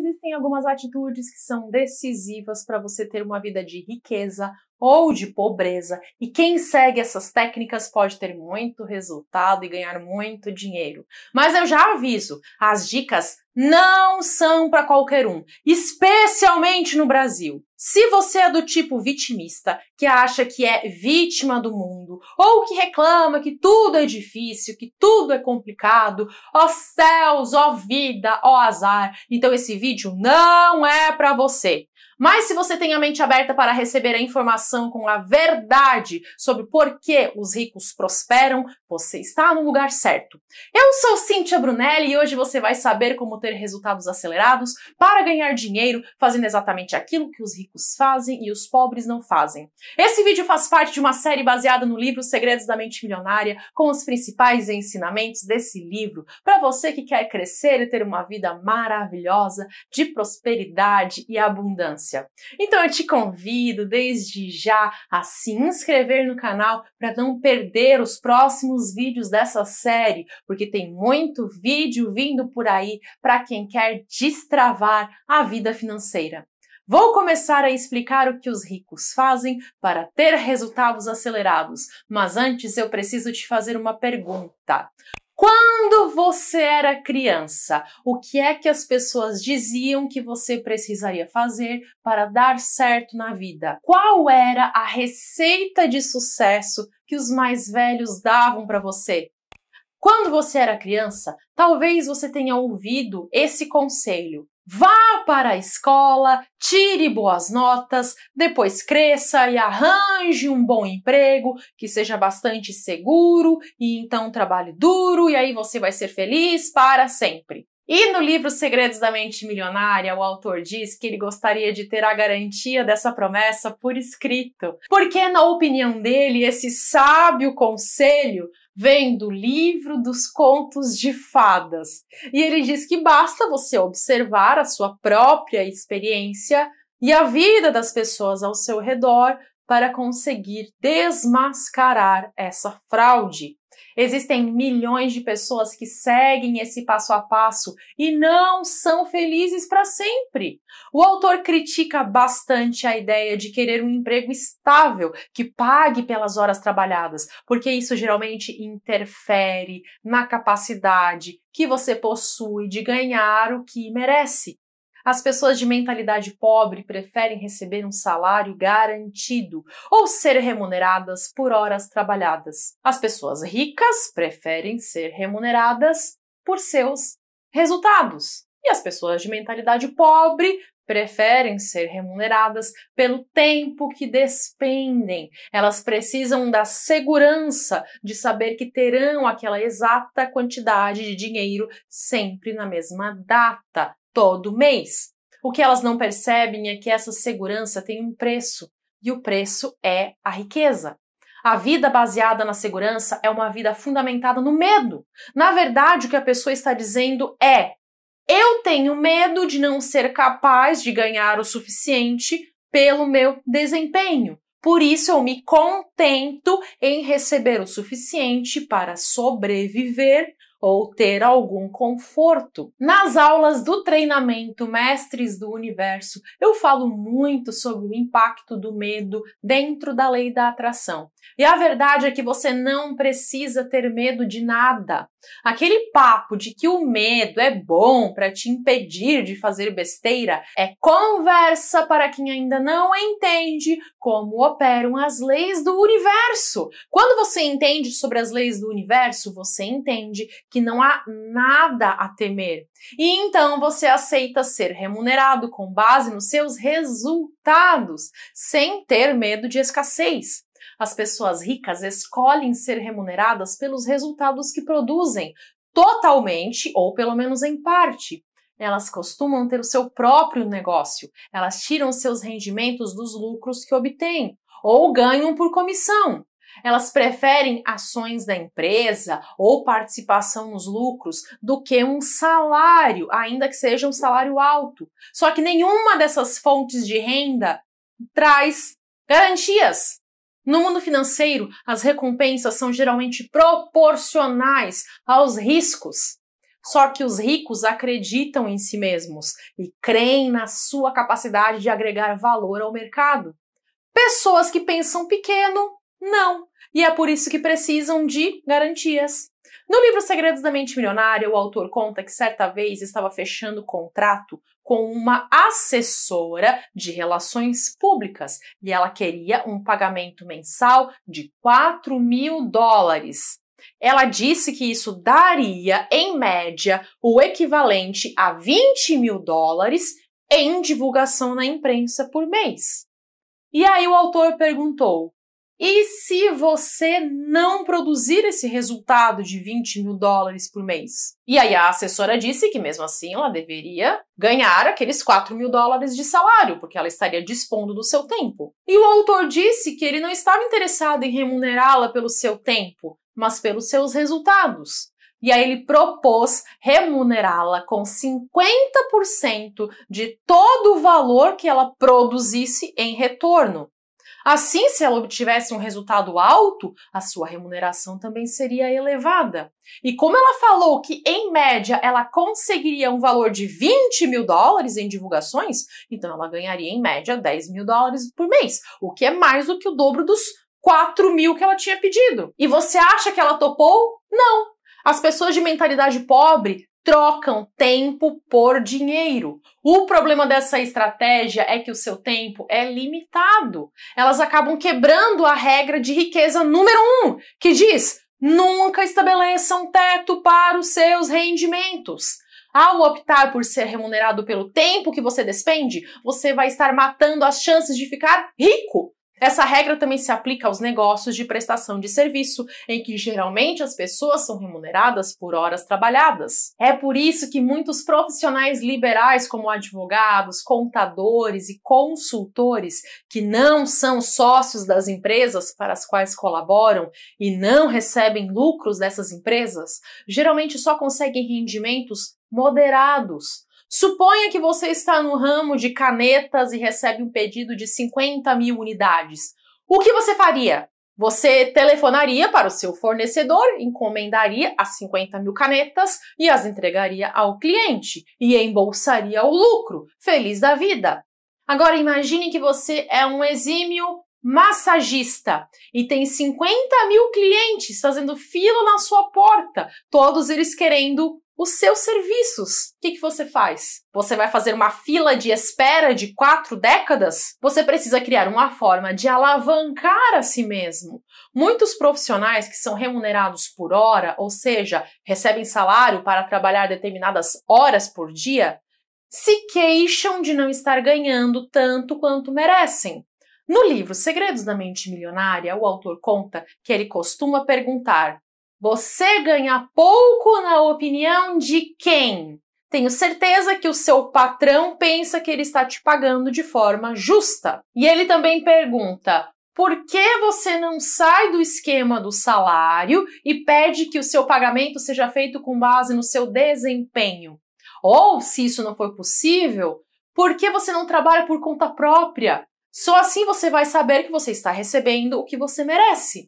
existem algumas atitudes que são decisivas para você ter uma vida de riqueza, ou de pobreza. E quem segue essas técnicas pode ter muito resultado e ganhar muito dinheiro. Mas eu já aviso, as dicas não são para qualquer um, especialmente no Brasil. Se você é do tipo vitimista, que acha que é vítima do mundo, ou que reclama que tudo é difícil, que tudo é complicado, ó céus, ó vida, ó azar, então esse vídeo não é para você. Mas se você tem a mente aberta para receber a informação com a verdade sobre por que os ricos prosperam, você está no lugar certo. Eu sou Cíntia Brunelli e hoje você vai saber como ter resultados acelerados para ganhar dinheiro fazendo exatamente aquilo que os ricos fazem e os pobres não fazem. Esse vídeo faz parte de uma série baseada no livro Segredos da Mente Milionária, com os principais ensinamentos desse livro para você que quer crescer e ter uma vida maravilhosa de prosperidade e abundância infância. Então eu te convido desde já a se inscrever no canal para não perder os próximos vídeos dessa série, porque tem muito vídeo vindo por aí para quem quer destravar a vida financeira. Vou começar a explicar o que os ricos fazem para ter resultados acelerados, mas antes eu preciso te fazer uma pergunta. Quando você era criança, o que é que as pessoas diziam que você precisaria fazer para dar certo na vida? Qual era a receita de sucesso que os mais velhos davam para você? Quando você era criança, talvez você tenha ouvido esse conselho: Vá para a escola, tire boas notas, depois cresça e arranje um bom emprego que seja bastante seguro e então trabalhe duro e aí você vai ser feliz para sempre. E no livro Segredos da Mente Milionária, o autor diz que ele gostaria de ter a garantia dessa promessa por escrito, porque, na opinião dele, esse sábio conselho vem do livro dos contos de fadas. E ele diz que basta você observar a sua própria experiência e a vida das pessoas ao seu redor para conseguir desmascarar essa fraude. Existem milhões de pessoas que seguem esse passo a passo e não são felizes para sempre. O autor critica bastante a ideia de querer um emprego estável que pague pelas horas trabalhadas, porque isso geralmente interfere na capacidade que você possui de ganhar o que merece. As pessoas de mentalidade pobre preferem receber um salário garantido ou ser remuneradas por horas trabalhadas. As pessoas ricas preferem ser remuneradas por seus resultados. E as pessoas de mentalidade pobre preferem ser remuneradas pelo tempo que despendem. Elas precisam da segurança de saber que terão aquela exata quantidade de dinheiro sempre na mesma data todo mês. O que elas não percebem é que essa segurança tem um preço, e o preço é a riqueza. A vida baseada na segurança é uma vida fundamentada no medo. Na verdade, o que a pessoa está dizendo é: eu tenho medo de não ser capaz de ganhar o suficiente pelo meu desempenho. Por isso eu me contento em receber o suficiente para sobreviver ou ter algum conforto. Nas aulas do treinamento Mestres do Universo, eu falo muito sobre o impacto do medo dentro da lei da atração. E a verdade é que você não precisa ter medo de nada. Aquele papo de que o medo é bom para te impedir de fazer besteira é conversa para quem ainda não entende como operam as leis do universo. Quando você entende sobre as leis do universo, você entende que não há nada a temer. E então você aceita ser remunerado com base nos seus resultados, sem ter medo de escassez. As pessoas ricas escolhem ser remuneradas pelos resultados que produzem, totalmente ou pelo menos em parte. Elas costumam ter o seu próprio negócio, elas tiram seus rendimentos dos lucros que obtêm ou ganham por comissão. Elas preferem ações da empresa ou participação nos lucros do que um salário, ainda que seja um salário alto. Só que nenhuma dessas fontes de renda traz garantias. No mundo financeiro, as recompensas são geralmente proporcionais aos riscos. Só que os ricos acreditam em si mesmos e creem na sua capacidade de agregar valor ao mercado. Pessoas que pensam pequeno, não. E é por isso que precisam de garantias. No livro Segredos da Mente Milionária, o autor conta que certa vez estava fechando contrato com uma assessora de relações públicas e ela queria um pagamento mensal de 4 mil dólares. Ela disse que isso daria, em média, o equivalente a 20 mil dólares em divulgação na imprensa por mês. E aí o autor perguntou: e se você não produzir esse resultado de 20 mil dólares por mês? E aí a assessora disse que mesmo assim ela deveria ganhar aqueles 4 mil dólares de salário, porque ela estaria dispondo do seu tempo. E o autor disse que ele não estava interessado em remunerá-la pelo seu tempo, mas pelos seus resultados. E aí ele propôs remunerá-la com 50% de todo o valor que ela produzisse em retorno. Assim, se ela obtivesse um resultado alto, a sua remuneração também seria elevada. E como ela falou que, em média, ela conseguiria um valor de 20 mil dólares em divulgações, então ela ganharia, em média, 10 mil dólares por mês, o que é mais do que o dobro dos 4 mil que ela tinha pedido. E você acha que ela topou? Não. As pessoas de mentalidade pobre trocam tempo por dinheiro. O problema dessa estratégia é que o seu tempo é limitado. Elas acabam quebrando a regra de riqueza número um, que diz: nunca estabeleçam teto para os seus rendimentos. Ao optar por ser remunerado pelo tempo que você despende, você vai estar matando as chances de ficar rico. Essa regra também se aplica aos negócios de prestação de serviço, em que geralmente as pessoas são remuneradas por horas trabalhadas. É por isso que muitos profissionais liberais, como advogados, contadores e consultores, que não são sócios das empresas para as quais colaboram e não recebem lucros dessas empresas, geralmente só conseguem rendimentos moderados, Suponha que você está no ramo de canetas e recebe um pedido de 50 mil unidades. O que você faria? Você telefonaria para o seu fornecedor, encomendaria as 50 mil canetas e as entregaria ao cliente e embolsaria o lucro, feliz da vida. Agora imagine que você é um exímio massagista e tem 50 mil clientes fazendo fila na sua porta, todos eles querendo os seus serviços. O que, que você faz? Você vai fazer uma fila de espera de quatro décadas? Você precisa criar uma forma de alavancar a si mesmo. Muitos profissionais que são remunerados por hora, ou seja, recebem salário para trabalhar determinadas horas por dia, se queixam de não estar ganhando tanto quanto merecem. No livro Segredos da Mente Milionária, o autor conta que ele costuma perguntar você ganha pouco na opinião de quem? Tenho certeza que o seu patrão pensa que ele está te pagando de forma justa. E ele também pergunta: por que você não sai do esquema do salário e pede que o seu pagamento seja feito com base no seu desempenho? Ou, se isso não for possível, por que você não trabalha por conta própria? Só assim você vai saber que você está recebendo o que você merece.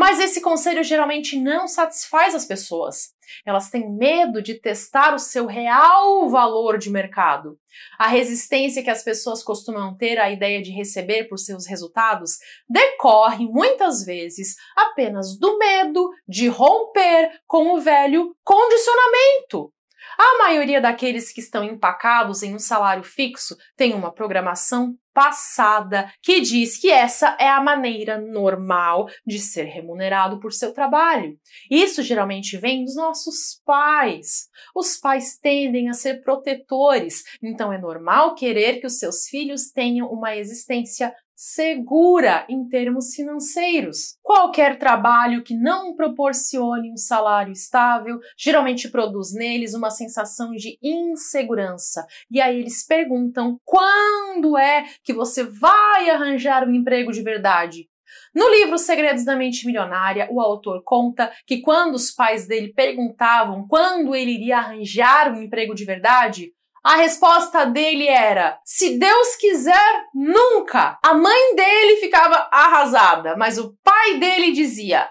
Mas esse conselho geralmente não satisfaz as pessoas. Elas têm medo de testar o seu real valor de mercado. A resistência que as pessoas costumam ter à ideia de receber por seus resultados decorre muitas vezes apenas do medo de romper com o velho condicionamento. A maioria daqueles que estão empacados em um salário fixo tem uma programação passada que diz que essa é a maneira normal de ser remunerado por seu trabalho. Isso geralmente vem dos nossos pais. Os pais tendem a ser protetores, então é normal querer que os seus filhos tenham uma existência segura em termos financeiros. Qualquer trabalho que não proporcione um salário estável geralmente produz neles uma sensação de insegurança. E aí eles perguntam: quando é que você vai arranjar um emprego de verdade? No livro Segredos da Mente Milionária, o autor conta que quando os pais dele perguntavam quando ele iria arranjar um emprego de verdade, a resposta dele era: se Deus quiser, nunca. A mãe dele ficava arrasada, mas o pai dele dizia: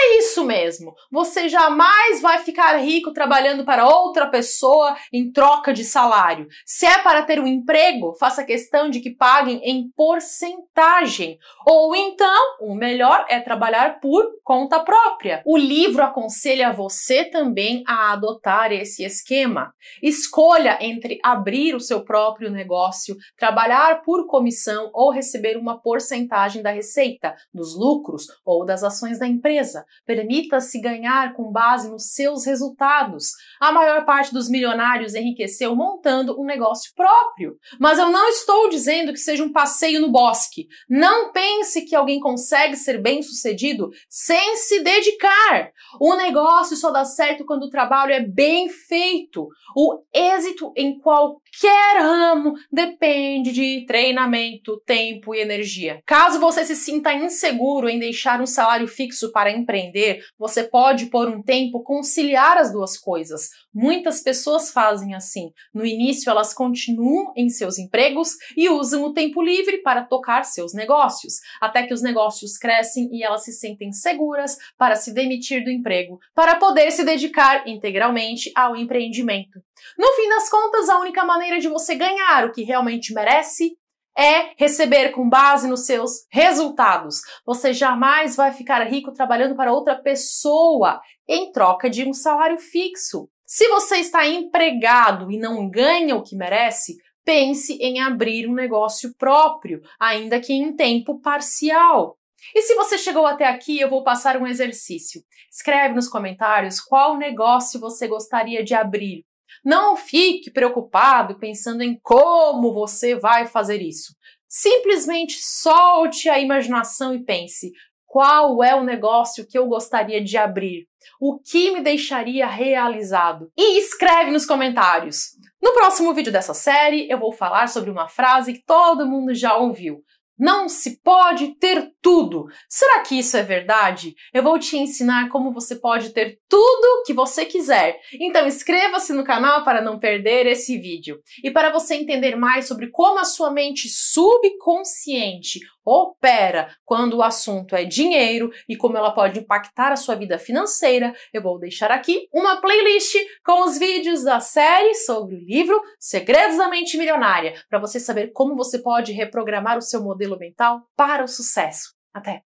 é isso mesmo. Você jamais vai ficar rico trabalhando para outra pessoa em troca de salário. Se é para ter um emprego, faça questão de que paguem em porcentagem. Ou então, o melhor é trabalhar por conta própria. O livro aconselha você também a adotar esse esquema. Escolha entre abrir o seu próprio negócio, trabalhar por comissão ou receber uma porcentagem da receita, dos lucros ou das ações da empresa. Permita-se ganhar com base nos seus resultados. A maior parte dos milionários enriqueceu montando um negócio próprio. Mas eu não estou dizendo que seja um passeio no bosque. Não pense que alguém consegue ser bem-sucedido sem se dedicar. O negócio só dá certo quando o trabalho é bem feito. O êxito em qualquer ramo depende de treinamento, tempo e energia. Caso você se sinta inseguro em deixar um salário fixo para a empresa, empreender, você pode, por um tempo, conciliar as duas coisas. Muitas pessoas fazem assim. No início, elas continuam em seus empregos e usam o tempo livre para tocar seus negócios, até que os negócios crescem e elas se sentem seguras para se demitir do emprego, para poder se dedicar integralmente ao empreendimento. No fim das contas, a única maneira de você ganhar o que realmente merece é receber com base nos seus resultados. Você jamais vai ficar rico trabalhando para outra pessoa em troca de um salário fixo. Se você está empregado e não ganha o que merece, pense em abrir um negócio próprio, ainda que em tempo parcial. E se você chegou até aqui, eu vou passar um exercício. Escreve nos comentários qual negócio você gostaria de abrir não fique preocupado pensando em como você vai fazer isso. Simplesmente solte a imaginação e pense: qual é o negócio que eu gostaria de abrir? O que me deixaria realizado? E escreve nos comentários. No próximo vídeo dessa série, eu vou falar sobre uma frase que todo mundo já ouviu, não se pode ter tudo. Será que isso é verdade? Eu vou te ensinar como você pode ter tudo que você quiser. Então inscreva-se no canal para não perder esse vídeo. E para você entender mais sobre como a sua mente subconsciente opera quando o assunto é dinheiro e como ela pode impactar a sua vida financeira, eu vou deixar aqui uma playlist com os vídeos da série sobre o livro Segredos da Mente Milionária, para você saber como você pode reprogramar o seu modelo estilo mental para o sucesso. Até!